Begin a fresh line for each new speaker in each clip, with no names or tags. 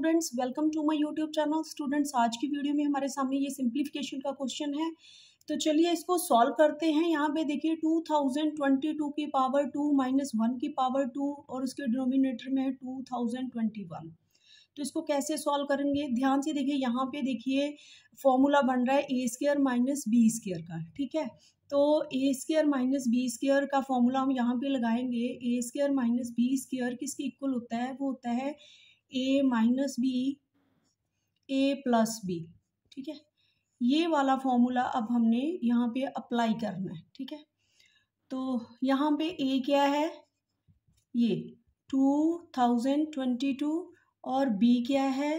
students welcome to my YouTube channel students आज की video में हमारे सामने ये सिंप्लीफिकेशन का क्वेश्चन है तो चलिए इसको सॉल्व करते हैं यहाँ पे देखिए 2022 की पावर 2 माइनस वन की पावर 2 और उसके डिनोमिनेटर में है 2021 तो इसको कैसे सॉल्व करेंगे ध्यान से देखिए यहाँ पे देखिए फॉर्मूला बन रहा है A square minus B square का ठीक है तो A square minus B square का फॉर्मूला हम यहाँ पे लगाएंगे A square minus B square किसके इक्वल होता है वो होता है A minus B A plus B ठीक है ये वाला फॉर्मूला अब हमने यहाँ पे अप्लाई करना है ठीक है तो यहाँ पे ए क्या है ये टू थाउजेंड ट्वेंटी टू और बी क्या है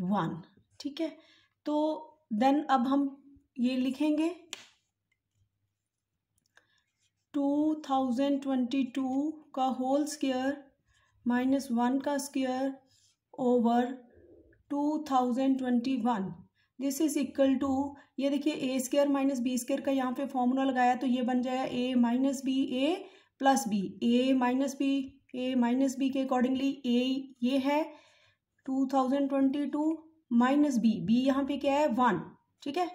वन ठीक है तो देन अब हम ये लिखेंगे टू थाउजेंड ट्वेंटी टू का होल स्केयर माइनस वन का square over two thousand twenty one this is equal to ये देखिए A square minus B square का यहाँ पे फॉर्मूला लगाया तो ये बन जाएगा A minus B A plus B A minus B A minus B के अकॉर्डिंगली ए ये है two thousand twenty two minus B B यहाँ पे क्या है वन ठीक है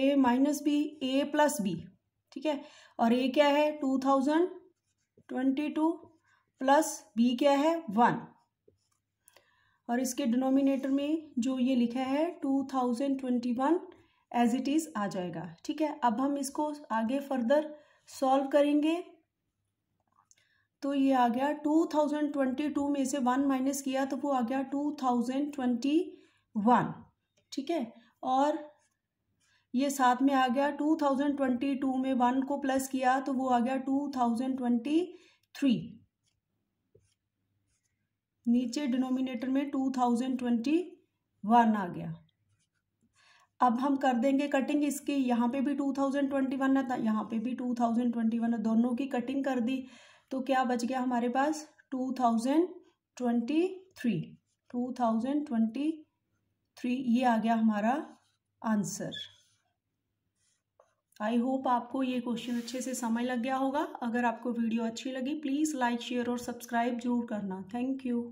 A minus B A plus B ठीक है और ए क्या है two thousand twenty two plus B क्या है वन और इसके डिनोमिनेटर में जो ये लिखा है two thousand twenty one as it is आ जाएगा ठीक है अब हम इसको आगे फर्दर सॉल्व करेंगे तो ये आ गया टू थाउजेंड ट्वेंटी टू में से वन माइनस किया तो वो आ गया टू थाउजेंड ट्वेंटी वन ठीक है और ये साथ में आ गया 2022 में वन को प्लस किया तो वो आ गया 2023 नीचे डिनोमिनेटर में 2021 आ गया अब हम कर देंगे कटिंग इसकी यहाँ पे भी 2021 है था यहाँ पे भी 2021 है दोनों की कटिंग कर दी तो क्या बच गया हमारे पास 2023 2023 ये आ गया हमारा आंसर आई होप आपको ये क्वेश्चन अच्छे से समझ लग गया होगा अगर आपको वीडियो अच्छी लगी प्लीज़ लाइक शेयर और सब्सक्राइब जरूर करना थैंक यू